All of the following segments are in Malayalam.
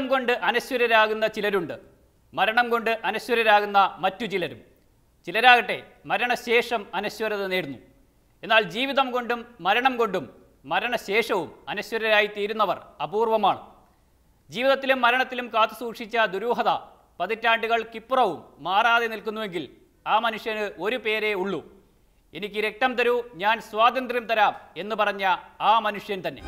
ജീവിതം കൊണ്ട് അനശ്വരരാകുന്ന ചിലരുണ്ട് മരണം കൊണ്ട് അനശ്വരരാകുന്ന മറ്റു ചിലരും ചിലരാകട്ടെ മരണശേഷം അനശ്വരത നേടുന്നു എന്നാൽ ജീവിതം കൊണ്ടും മരണം കൊണ്ടും മരണശേഷവും അനശ്വരരായിത്തീരുന്നവർ അപൂർവമാണ് ജീവിതത്തിലും മരണത്തിലും കാത്തു സൂക്ഷിച്ച ദുരൂഹത പതിറ്റാണ്ടുകൾക്കിപ്പുറവും മാറാതെ നിൽക്കുന്നുവെങ്കിൽ ആ മനുഷ്യന് ഒരു പേരേ ഉള്ളൂ എനിക്ക് രക്തം തരൂ ഞാൻ സ്വാതന്ത്ര്യം തരാം എന്ന് പറഞ്ഞ ആ മനുഷ്യൻ തന്നെ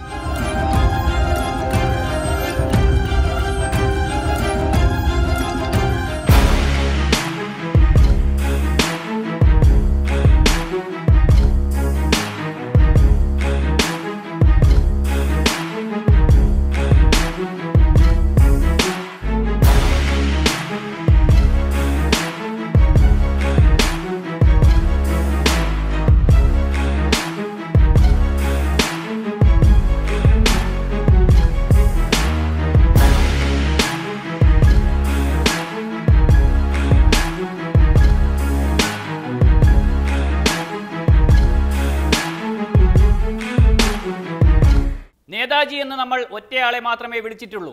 ബാലാജി എന്ന് നമ്മൾ ഒറ്റയാളെ മാത്രമേ വിളിച്ചിട്ടുള്ളൂ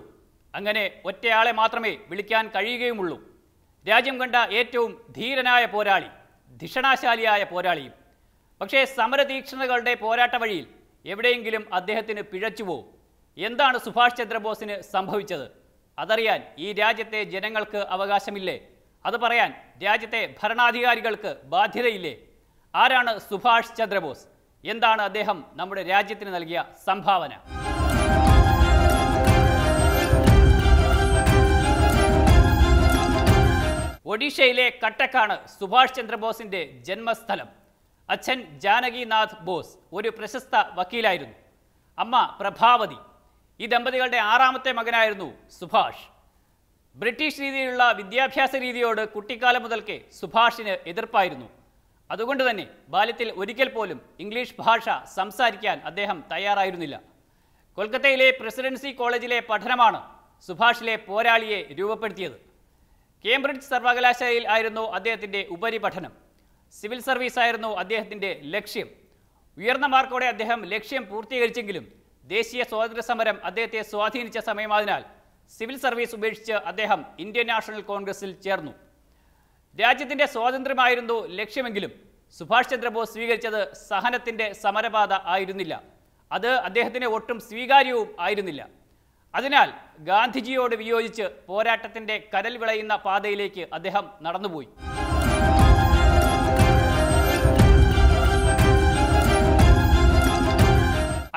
അങ്ങനെ ഒറ്റയാളെ മാത്രമേ വിളിക്കാൻ കഴിയുകയുമുള്ളൂ രാജ്യം കണ്ട ഏറ്റവും ധീരനായ പോരാളി ധിഷണാശാലിയായ പോരാളിയും പക്ഷേ സമരതീക്ഷണകളുടെ പോരാട്ട വഴിയിൽ എവിടെയെങ്കിലും അദ്ദേഹത്തിന് പിഴച്ചുവോ എന്താണ് സുഭാഷ് ചന്ദ്രബോസിന് സംഭവിച്ചത് അതറിയാൻ ഈ രാജ്യത്തെ ജനങ്ങൾക്ക് അവകാശമില്ലേ അത് പറയാൻ രാജ്യത്തെ ഭരണാധികാരികൾക്ക് ബാധ്യതയില്ലേ ആരാണ് സുഭാഷ് ചന്ദ്രബോസ് എന്താണ് അദ്ദേഹം നമ്മുടെ രാജ്യത്തിന് നൽകിയ സംഭാവന ഒഡീഷയിലെ കട്ടക്കാണ് സുഭാഷ് ചന്ദ്രബോസിന്റെ ജന്മസ്ഥലം അച്ഛൻ ജാനകിനാഥ് ബോസ് ഒരു പ്രശസ്ത വക്കീലായിരുന്നു അമ്മ പ്രഭാവതി ഈ ദമ്പതികളുടെ ആറാമത്തെ മകനായിരുന്നു സുഭാഷ് ബ്രിട്ടീഷ് രീതിയിലുള്ള വിദ്യാഭ്യാസ രീതിയോട് കുട്ടിക്കാലം മുതൽക്കേ സുഭാഷിന് എതിർപ്പായിരുന്നു അതുകൊണ്ട് തന്നെ ബാല്യത്തിൽ ഒരിക്കൽ പോലും ഇംഗ്ലീഷ് ഭാഷ സംസാരിക്കാൻ അദ്ദേഹം തയ്യാറായിരുന്നില്ല കൊൽക്കത്തയിലെ പ്രസിഡൻസി കോളേജിലെ പഠനമാണ് സുഭാഷിലെ പോരാളിയെ രൂപപ്പെടുത്തിയത് കേംബ്രിഡ്ജ് സർവകലാശാലയിൽ ആയിരുന്നു അദ്ദേഹത്തിൻ്റെ ഉപരിപഠനം സിവിൽ സർവീസ് ആയിരുന്നു അദ്ദേഹത്തിൻ്റെ ലക്ഷ്യം ഉയർന്ന മാർക്കോടെ അദ്ദേഹം ലക്ഷ്യം പൂർത്തീകരിച്ചെങ്കിലും ദേശീയ സ്വാതന്ത്ര്യ സമരം അദ്ദേഹത്തെ സ്വാധീനിച്ച സമയമായതിനാൽ സിവിൽ സർവീസ് ഉപേക്ഷിച്ച് അദ്ദേഹം ഇന്ത്യൻ നാഷണൽ കോൺഗ്രസിൽ ചേർന്നു രാജ്യത്തിൻ്റെ സ്വാതന്ത്ര്യമായിരുന്നു ലക്ഷ്യമെങ്കിലും സുഭാഷ് ചന്ദ്രബോസ് സ്വീകരിച്ചത് സഹനത്തിൻ്റെ സമരപാത ആയിരുന്നില്ല അത് അദ്ദേഹത്തിന് ഒട്ടും സ്വീകാര്യവും ആയിരുന്നില്ല അതിനാൽ ഗാന്ധിജിയോട് വിയോജിച്ച് പോരാട്ടത്തിൻ്റെ കരൽ വിളയുന്ന പാതയിലേക്ക് അദ്ദേഹം നടന്നുപോയി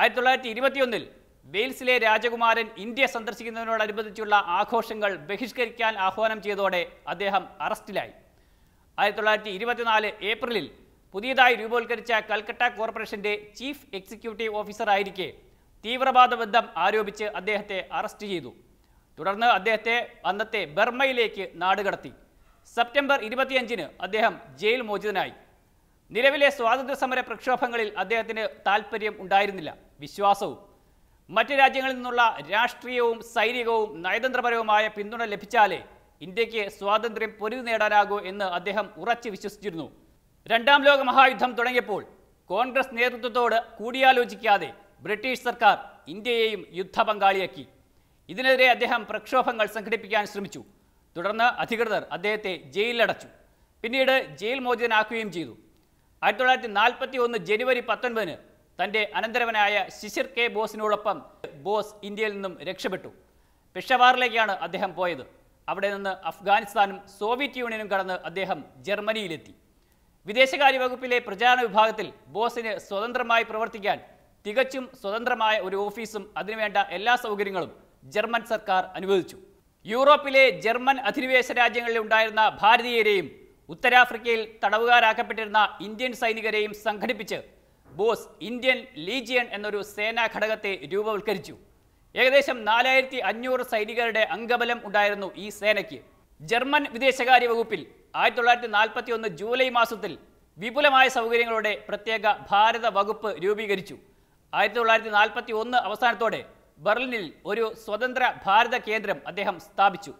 ആയിരത്തി തൊള്ളായിരത്തി ഇരുപത്തിയൊന്നിൽ വെയിൽസിലെ രാജകുമാരൻ ഇന്ത്യ സന്ദർശിക്കുന്നതിനോടനുബന്ധിച്ചുള്ള ആഘോഷങ്ങൾ ബഹിഷ്കരിക്കാൻ ആഹ്വാനം ചെയ്തതോടെ അദ്ദേഹം അറസ്റ്റിലായി ആയിരത്തി തൊള്ളായിരത്തി ഇരുപത്തിനാല് ഏപ്രിലിൽ പുതിയതായി രൂപവൽക്കരിച്ച കൽക്കട്ട കോർപ്പറേഷന്റെ ചീഫ് എക്സിക്യൂട്ടീവ് ഓഫീസറായിരിക്കെ തീവ്രവാദ ബന്ധം ആരോപിച്ച് അദ്ദേഹത്തെ അറസ്റ്റ് ചെയ്തു തുടർന്ന് അദ്ദേഹത്തെ അന്നത്തെ ബർമ്മയിലേക്ക് നാടുകടത്തി സെപ്റ്റംബർ ഇരുപത്തിയഞ്ചിന് അദ്ദേഹം ജയിൽ മോചിതനായി നിലവിലെ സ്വാതന്ത്ര്യ സമര പ്രക്ഷോഭങ്ങളിൽ അദ്ദേഹത്തിന് താൽപ്പര്യം ഉണ്ടായിരുന്നില്ല വിശ്വാസവും മറ്റ് രാജ്യങ്ങളിൽ നിന്നുള്ള രാഷ്ട്രീയവും സൈനികവും നയതന്ത്രപരവുമായ പിന്തുണ ലഭിച്ചാലേ ഇന്ത്യക്ക് സ്വാതന്ത്ര്യം പൊരുതി നേടാനാകൂ എന്ന് അദ്ദേഹം ഉറച്ചു വിശ്വസിച്ചിരുന്നു രണ്ടാം ലോക മഹായുദ്ധം തുടങ്ങിയപ്പോൾ കോൺഗ്രസ് നേതൃത്വത്തോട് കൂടിയാലോചിക്കാതെ ബ്രിട്ടീഷ് സർക്കാർ ഇന്ത്യയെയും പങ്കാളിയാക്കി ഇതിനെതിരെ അദ്ദേഹം പ്രക്ഷോഭങ്ങൾ സംഘടിപ്പിക്കാൻ ശ്രമിച്ചു തുടർന്ന് അധികൃതർ അദ്ദേഹത്തെ ജയിലിലടച്ചു പിന്നീട് ജയിൽ മോചിതനാക്കുകയും ചെയ്തു ആയിരത്തി തൊള്ളായിരത്തി നാൽപ്പത്തി ഒന്ന് ജനുവരി പത്തൊൻപതിന് തൻ്റെ അനന്തരവനായ ശിശിർ കെ ബോസിനോടൊപ്പം ബോസ് ഇന്ത്യയിൽ നിന്നും രക്ഷപ്പെട്ടു പെഷവാറിലേക്കാണ് അദ്ദേഹം പോയത് അവിടെ നിന്ന് അഫ്ഗാനിസ്ഥാനും സോവിയറ്റ് യൂണിയനും കടന്ന് അദ്ദേഹം ജർമ്മനിയിലെത്തി വിദേശകാര്യ വകുപ്പിലെ പ്രചാരണ വിഭാഗത്തിൽ ബോസിന് സ്വതന്ത്രമായി പ്രവർത്തിക്കാൻ തികച്ചും സ്വതന്ത്രമായ ഒരു ഓഫീസും അതിനുവേണ്ട എല്ലാ സൗകര്യങ്ങളും ജർമ്മൻ സർക്കാർ അനുവദിച്ചു യൂറോപ്പിലെ ജർമ്മൻ അധിനിവേശ രാജ്യങ്ങളിൽ ഉണ്ടായിരുന്ന ഭാരതീയരെയും ഉത്തരാഫ്രിക്കയിൽ തടവുകാരാക്കപ്പെട്ടിരുന്ന ഇന്ത്യൻ സൈനികരെയും സംഘടിപ്പിച്ച് ബോസ് ഇന്ത്യൻ ലീജിയൻ എന്നൊരു സേനാ ഘടകത്തെ രൂപവൽക്കരിച്ചു ഏകദേശം നാലായിരത്തി അഞ്ഞൂറ് സൈനികരുടെ അംഗബലം ഉണ്ടായിരുന്നു ഈ സേനയ്ക്ക് ജർമ്മൻ വിദേശകാര്യ വകുപ്പിൽ ആയിരത്തി തൊള്ളായിരത്തി നാൽപ്പത്തി ഒന്ന് ജൂലൈ മാസത്തിൽ വിപുലമായ സൗകര്യങ്ങളോടെ പ്രത്യേക ഭാരത വകുപ്പ് രൂപീകരിച്ചു ആയിരത്തി തൊള്ളായിരത്തി നാൽപ്പത്തി ഒന്ന് അവസാനത്തോടെ ബെർലിനിൽ ഒരു സ്വതന്ത്ര ഭാരത കേന്ദ്രം അദ്ദേഹം സ്ഥാപിച്ചു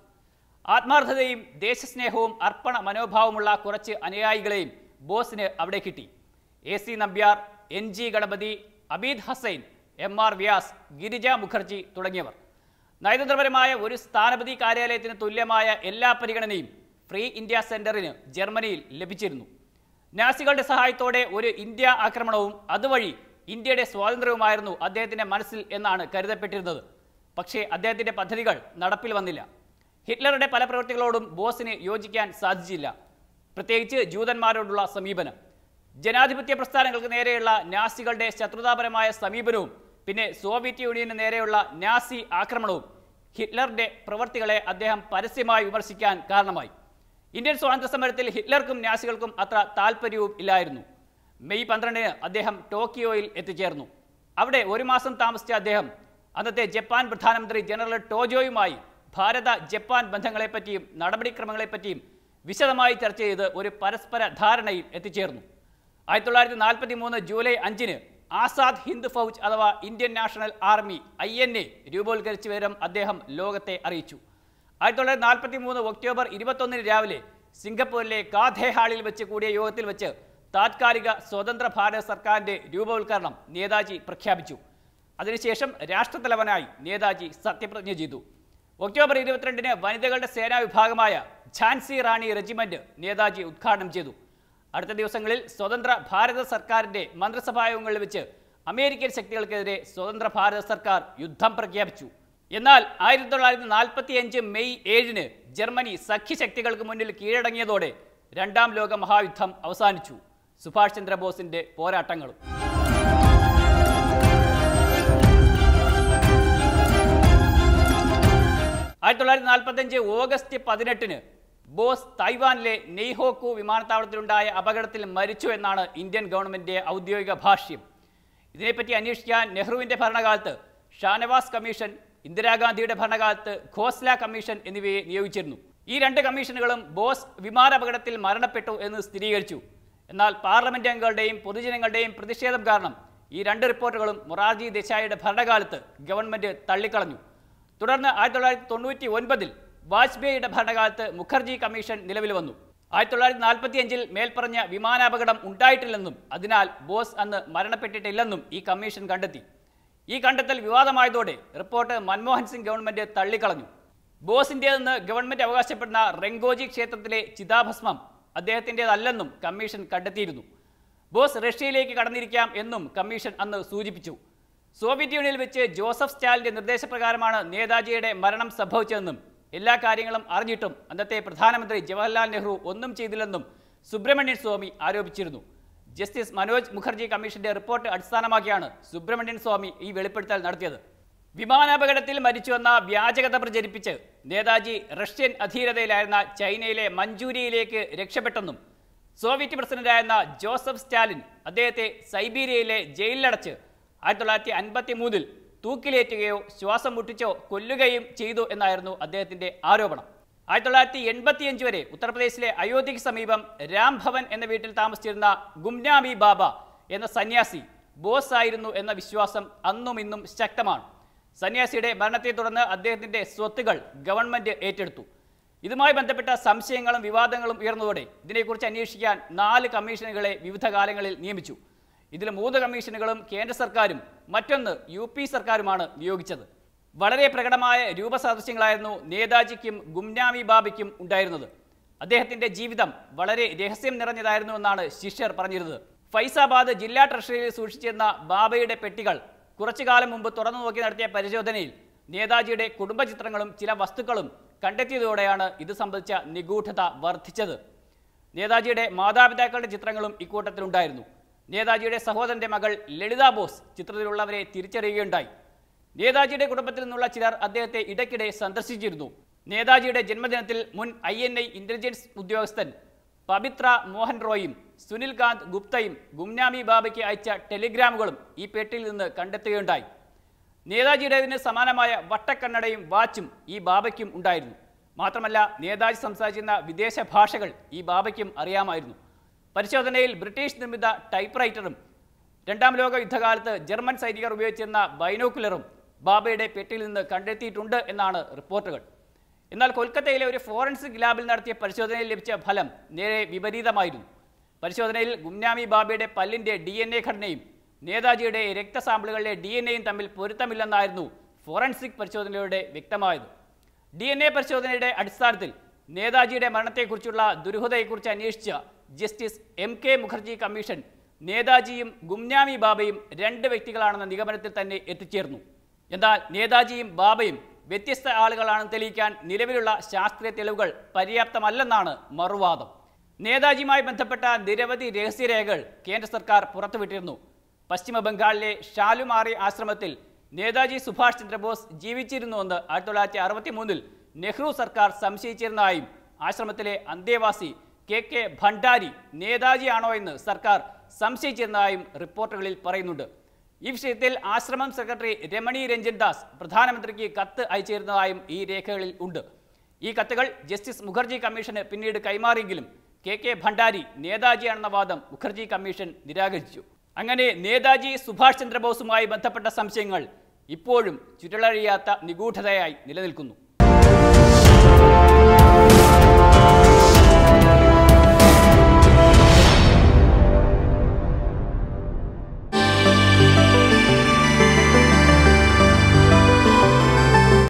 ആത്മാർത്ഥതയും ദേശസ്നേഹവും അർപ്പണ മനോഭാവമുള്ള കുറച്ച് അനുയായികളെയും ബോസിന് അവിടെ കിട്ടി A C Nambiar N G Ganapathi Abid Hussain M R Vyas Girija Mukherjee തുടങ്ങിയവർ നയതന്ത്രപരമായ ഒരു സ്ഥാനപതി കാര്യാലയത്തിന് തുല്യമായ എല്ലാ പരിഗണനയും ഫ്രീ ഇന്ത്യ സെന്ററിന് ജർമ്മനിയിൽ ലഭിച്ചിരുന്നു നാസികളുടെ സഹായത്തോടെ ഒരു ഇന്ത്യ ആക്രമണവും അതുവഴി ഇന്ത്യയുടെ സ്വാതന്ത്ര്യവുമായിരുന്നു അദ്ദേഹത്തിൻ്റെ മനസ്സിൽ എന്നാണ് കരുതപ്പെട്ടിരുന്നത് പക്ഷേ അദ്ദേഹത്തിൻ്റെ പദ്ധതികൾ നടപ്പിൽ വന്നില്ല ഹിറ്റ്ലറുടെ പല പ്രവൃത്തികളോടും ബോസിന് യോജിക്കാൻ സാധിച്ചില്ല പ്രത്യേകിച്ച് ജൂതന്മാരോടുള്ള സമീപനം ജനാധിപത്യ പ്രസ്ഥാനങ്ങൾക്ക് നേരെയുള്ള നാസികളുടെ ശത്രുതാപരമായ സമീപനവും പിന്നെ സോവിയറ്റ് യൂണിയന് നേരെയുള്ള നാസി ആക്രമണവും ഹിറ്റ്ലറുടെ പ്രവൃത്തികളെ അദ്ദേഹം പരസ്യമായി വിമർശിക്കാൻ കാരണമായി ഇന്ത്യൻ സ്വാതന്ത്ര്യ സമരത്തിൽ ഹിറ്റ്ലർക്കും നാസികൾക്കും അത്ര താല്പര്യവും ഇല്ലായിരുന്നു മെയ് പന്ത്രണ്ടിന് അദ്ദേഹം ടോക്കിയോയിൽ എത്തിച്ചേർന്നു അവിടെ ഒരു മാസം താമസിച്ച അദ്ദേഹം അന്നത്തെ ജപ്പാൻ പ്രധാനമന്ത്രി ജനറൽ ടോജോയുമായി ഭാരത ജപ്പാൻ ബന്ധങ്ങളെപ്പറ്റിയും നടപടിക്രമങ്ങളെപ്പറ്റിയും വിശദമായി ചർച്ച ചെയ്ത് ഒരു പരസ്പര ധാരണയിൽ എത്തിച്ചേർന്നു ആയിരത്തി തൊള്ളായിരത്തി നാൽപ്പത്തി മൂന്ന് ജൂലൈ അഞ്ചിന് ആസാദ് ഹിന്ദു ഫൗജ് അഥവാ Indian National Army I N A രൂപവൽക്കരിച്ച വിവരം അദ്ദേഹം ലോകത്തെ അറിയിച്ചു ആയിരത്തി തൊള്ളായിരത്തി നാൽപ്പത്തി മൂന്ന് ഒക്ടോബർ ഇരുപത്തൊന്നിന് രാവിലെ സിംഗപ്പൂരിലെ കാഥേ ഹാളിൽ വെച്ച് കൂടിയ യോഗത്തിൽ വെച്ച് താത്കാലിക സ്വതന്ത്ര ഭാരത സർക്കാരിൻ്റെ രൂപവൽക്കരണം നേതാജി പ്രഖ്യാപിച്ചു അതിനുശേഷം രാഷ്ട്രത്തലവനായി നേതാജി സത്യപ്രതിജ്ഞ ചെയ്തു ഒക്ടോബർ ഇരുപത്തിരണ്ടിന് വനിതകളുടെ സേനാ വിഭാഗമായ ഝാൻസി റാണി റെജിമെന്റ് നേതാജി ഉദ്ഘാടനം ചെയ്തു അടുത്ത ദിവസങ്ങളിൽ സ്വതന്ത്ര ഭാരത സർക്കാരിന്റെ മന്ത്രിസഭായോഗങ്ങളിൽ വെച്ച് അമേരിക്കൻ ശക്തികൾക്കെതിരെ സ്വതന്ത്ര ഭാരത സർക്കാർ യുദ്ധം പ്രഖ്യാപിച്ചു എന്നാൽ ആയിരത്തി തൊള്ളായിരത്തി നാൽപ്പത്തി അഞ്ച് മെയ് ഏഴിന് ജർമ്മനി സഖ്യശക്തികൾക്ക് മുന്നിൽ കീഴടങ്ങിയതോടെ രണ്ടാം ലോക മഹായുദ്ധം അവസാനിച്ചു സുഭാഷ് ചന്ദ്രബോസിൻ്റെ പോരാട്ടങ്ങളും ആയിരത്തി തൊള്ളായിരത്തി നാൽപ്പത്തഞ്ച് ഓഗസ്റ്റ് പതിനെട്ടിന് ബോസ് തായ്വാനിലെ നെയ്ഹോക്കു വിമാനത്താവളത്തിലുണ്ടായ അപകടത്തിൽ മരിച്ചു എന്നാണ് ഇന്ത്യൻ ഗവൺമെൻറ്റിൻ്റെ ഔദ്യോഗിക ഭാഷ്യം ഇതിനെപ്പറ്റി അന്വേഷിക്കാൻ നെഹ്റുവിൻ്റെ ഭരണകാലത്ത് ഷാനവാസ് കമ്മീഷൻ ഇന്ദിരാഗാന്ധിയുടെ ഭരണകാലത്ത് ഖോസ്ല കമ്മീഷൻ എന്നിവയെ നിയോഗിച്ചിരുന്നു ഈ രണ്ട് കമ്മീഷനുകളും ബോസ് വിമാനാപകടത്തിൽ മരണപ്പെട്ടു എന്ന് സ്ഥിരീകരിച്ചു എന്നാൽ പാർലമെന്റ് അംഗങ്ങളുടെയും പൊതുജനങ്ങളുടെയും പ്രതിഷേധം കാരണം ഈ രണ്ട് റിപ്പോർട്ടുകളും മൊറാർജി ദേശായിയുടെ ഭരണകാലത്ത് ഗവൺമെന്റ് തള്ളിക്കളഞ്ഞു തുടർന്ന് ആയിരത്തി തൊള്ളായിരത്തി തൊണ്ണൂറ്റി ഒൻപതിൽ വാജ്പേയിയുടെ ഭരണകാലത്ത് മുഖർജി കമ്മീഷൻ നിലവിൽ വന്നു ആയിരത്തി തൊള്ളായിരത്തി അഞ്ചിൽ മേൽപ്പറഞ്ഞ വിമാനാപകടം ഉണ്ടായിട്ടില്ലെന്നും അതിനാൽ ബോസ് അന്ന് മരണപ്പെട്ടിട്ടില്ലെന്നും ഈ കമ്മീഷൻ കണ്ടെത്തി ഈ കണ്ടെത്തൽ വിവാദമായതോടെ റിപ്പോർട്ട് മൻമോഹൻ സിംഗ് ഗവൺമെന്റ് തള്ളിക്കളഞ്ഞു ബോസിൻ്റേതെന്ന് ഗവൺമെന്റ് അവകാശപ്പെടുന്ന റെങ്കോജി ക്ഷേത്രത്തിലെ ചിതാഭസ്മം അദ്ദേഹത്തിൻ്റെതല്ലെന്നും കമ്മീഷൻ കണ്ടെത്തിയിരുന്നു ബോസ് റഷ്യയിലേക്ക് കടന്നിരിക്കാം എന്നും കമ്മീഷൻ അന്ന് സൂചിപ്പിച്ചു സോവിയറ്റ് യൂണിയനിൽ വെച്ച് ജോസഫ് സ്റ്റാലിൻ്റെ നിർദ്ദേശപ്രകാരമാണ് നേതാജിയുടെ മരണം സംഭവിച്ചതെന്നും എല്ലാ കാര്യങ്ങളും അറിഞ്ഞിട്ടും അന്നത്തെ പ്രധാനമന്ത്രി ജവഹർലാൽ നെഹ്റു ഒന്നും ചെയ്തില്ലെന്നും സുബ്രഹ്മണ്യൻ സ്വാമി ആരോപിച്ചിരുന്നു ജസ്റ്റിസ് മനോജ് മുഖർജി കമ്മീഷന്റെ റിപ്പോർട്ട് അടിസ്ഥാനമാക്കിയാണ് സുബ്രഹ്മണ്യൻ സ്വാമി ഈ വെളിപ്പെടുത്തൽ നടത്തിയത് വിമാനാപകടത്തിൽ മരിച്ചുവെന്ന വ്യാജകഥ പ്രചരിപ്പിച്ച് നേതാജി റഷ്യൻ അധീനതയിലായിരുന്ന ചൈനയിലെ മഞ്ചൂരിയയിലേക്ക് രക്ഷപ്പെട്ടെന്നും സോവിയറ്റ് പ്രസിഡന്റായിരുന്ന ജോസഫ് സ്റ്റാലിൻ അദ്ദേഹത്തെ സൈബീരിയയിലെ ജയിലിലടച്ച് ആയിരത്തി തൊള്ളായിരത്തി അൻപത്തി മൂന്നിൽ തൂക്കിലേറ്റുകയോ ശ്വാസം മുട്ടിച്ചോ കൊല്ലുകയും ചെയ്തു എന്നായിരുന്നു അദ്ദേഹത്തിന്റെ ആരോപണം ആയിരത്തി തൊള്ളായിരത്തി എൺപത്തിയഞ്ച് വരെ ഉത്തർപ്രദേശിലെ അയോധ്യയ്ക്ക് സമീപം രാംഭവൻ എന്ന വീട്ടിൽ താമസിച്ചിരുന്ന ഗുംനാമി ബാബ എന്ന സന്യാസി ബോസ് ആയിരുന്നു എന്ന വിശ്വാസം അന്നും ഇന്നും ശക്തമാണ് സന്യാസിയുടെ മരണത്തെ തുടർന്ന് അദ്ദേഹത്തിന്റെ സ്വത്തുകൾ ഗവൺമെന്റ് ഏറ്റെടുത്തു ഇതുമായി ബന്ധപ്പെട്ട സംശയങ്ങളും വിവാദങ്ങളും ഉയർന്നതോടെ ഇതിനെക്കുറിച്ച് അന്വേഷിക്കാൻ നാല് കമ്മീഷനുകളെ വിവിധ കാലങ്ങളിൽ നിയമിച്ചു ഇതിൽ മൂന്ന് കമ്മീഷനുകളും കേന്ദ്ര സർക്കാരും മറ്റൊന്ന് യു പി സർക്കാരുമാണ് നിയോഗിച്ചത് വളരെ പ്രകടമായ രൂപസാദൃശ്യങ്ങളായിരുന്നു നേതാജിക്കും ഗുംനാമി ബാബയ്ക്കും ഉണ്ടായിരുന്നത് അദ്ദേഹത്തിന്റെ ജീവിതം വളരെ രഹസ്യം നിറഞ്ഞതായിരുന്നു എന്നാണ് ശിഷ്യർ പറഞ്ഞിരുന്നത് ഫൈസാബാദ് ജില്ലാ ട്രഷറിയിൽ സൂക്ഷിച്ചിരുന്ന ബാബയുടെ പെട്ടികൾ കുറച്ചു കാലം മുമ്പ് തുറന്നു നോക്കി നടത്തിയ പരിശോധനയിൽ നേതാജിയുടെ കുടുംബചിത്രങ്ങളും ചില വസ്തുക്കളും കണ്ടെത്തിയതോടെയാണ് ഇത് സംബന്ധിച്ച നിഗൂഢത വർദ്ധിച്ചത് നേതാജിയുടെ മാതാപിതാക്കളുടെ ചിത്രങ്ങളും ഇക്കൂട്ടത്തിലുണ്ടായിരുന്നു നേതാജിയുടെ സഹോദരന്റെ മകൾ ലളിത ബോസ് ചിത്രത്തിലുള്ളവരെ തിരിച്ചറിയുകയുണ്ടായി നേതാജിയുടെ കുടുംബത്തിൽ നിന്നുള്ള ചിലർ അദ്ദേഹത്തെ ഇടയ്ക്കിടെ സന്ദർശിച്ചിരുന്നു നേതാജിയുടെ ജന്മദിനത്തിൽ മുൻ ഐ എൻ ഐ ഇന്റലിജൻസ് ഉദ്യോഗസ്ഥൻ പവിത്ര മോഹൻ റോയും സുനിൽകാന്ത് ഗുപ്തയും ഗുംനാമി ബാബയ്ക്ക് അയച്ച ടെലിഗ്രാമുകളും ഈ പേട്ടിയിൽ നിന്ന് കണ്ടെത്തുകയുണ്ടായി നേതാജിയുടേതിന് സമാനമായ വട്ടക്കണ്ണടയും വാച്ചും ഈ ബാബയ്ക്കും ഉണ്ടായിരുന്നു മാത്രമല്ല നേതാജി സംസാരിക്കുന്ന വിദേശ ഭാഷകൾ ഈ ബാബയ്ക്കും അറിയാമായിരുന്നു പരിശോധനയിൽ ബ്രിട്ടീഷ് നിർമ്മിത ടൈപ്പ്റൈറ്ററും രണ്ടാം ലോക യുദ്ധകാലത്ത് ജർമ്മൻ സൈനികർ ഉപയോഗിച്ചിരുന്ന ബൈനോക്കുലറും ബാബയുടെ പെട്ടിയിൽ നിന്ന് കണ്ടെത്തിയിട്ടുണ്ട് എന്നാണ് റിപ്പോർട്ടുകൾ എന്നാൽ കൊൽക്കത്തയിലെ ഒരു ഫോറൻസിക് ലാബിൽ നടത്തിയ പരിശോധനയിൽ ലഭിച്ച ഫലം നേരെ വിപരീതമായിരുന്നു പരിശോധനയിൽ ഗുംനാമി ബാബയുടെ പല്ലിൻ്റെ ഡി എൻ എ ഘടനയും നേതാജിയുടെ രക്തസാമ്പിളുകളുടെ ഡി എൻ എയും തമ്മിൽ പൊരുത്തമില്ലെന്നായിരുന്നു ഫോറൻസിക് പരിശോധനയിലൂടെ വ്യക്തമായത് ഡി എൻ എ പരിശോധനയുടെ അടിസ്ഥാനത്തിൽ നേതാജിയുടെ മരണത്തെക്കുറിച്ചുള്ള ദുരൂഹതയെക്കുറിച്ച് അന്വേഷിച്ച justice M K Mukherjee commission നേതാജിയും ഗുംനാമി ബാബയും രണ്ട് വ്യക്തികളാണെന്ന നിഗമനത്തിൽ തന്നെ എത്തിച്ചേർന്നു എന്നാൽ നേതാജിയും ബാബയും വ്യത്യസ്ത ആളുകളാണെന്ന് തെളിയിക്കാൻ നിലവിലുള്ള ശാസ്ത്രീയ തെളിവുകൾ പര്യാപ്തമല്ലെന്നാണ് മറുവാദം നേതാജിയുമായി ബന്ധപ്പെട്ട നിരവധി രഹസ്യരേഖകൾ കേന്ദ്ര സർക്കാർ പുറത്തുവിട്ടിരുന്നു പശ്ചിമ ബംഗാളിലെ ഷാലുമാറി ആശ്രമത്തിൽ നേതാജി സുഭാഷ് ചന്ദ്രബോസ് ജീവിച്ചിരുന്നുവെന്ന് ആയിരത്തി തൊള്ളായിരത്തി അറുപത്തി മൂന്നിൽ നെഹ്റു സർക്കാർ സംശയിച്ചിരുന്നതായും ആശ്രമത്തിലെ അന്തേവാസി കെ കെ ഭണ്ഡാരി നേതാജിയാണോ എന്ന് സർക്കാർ സംശയിച്ചിരുന്നതായും റിപ്പോർട്ടുകളിൽ പറയുന്നുണ്ട് ഈ വിഷയത്തിൽ ആശ്രമം സെക്രട്ടറി രമണി രഞ്ജൻ ദാസ് പ്രധാനമന്ത്രിക്ക് കത്ത് അയച്ചിരുന്നതായും ഈ രേഖകളിൽ ഉണ്ട് ഈ കത്തുകൾ ജസ്റ്റിസ് മുഖർജി കമ്മീഷന് പിന്നീട് കൈമാറിയെങ്കിലും കെ കെ ഭണ്ഡാരി നേതാജിയാണെന്ന വാദം മുഖർജി കമ്മീഷൻ നിരാകരിച്ചു അങ്ങനെ നേതാജി സുഭാഷ് ചന്ദ്രബോസുമായി ബന്ധപ്പെട്ട സംശയങ്ങൾ ഇപ്പോഴും ചുരുളഴിയാത്ത നിഗൂഢതയായി നിലനിൽക്കുന്നു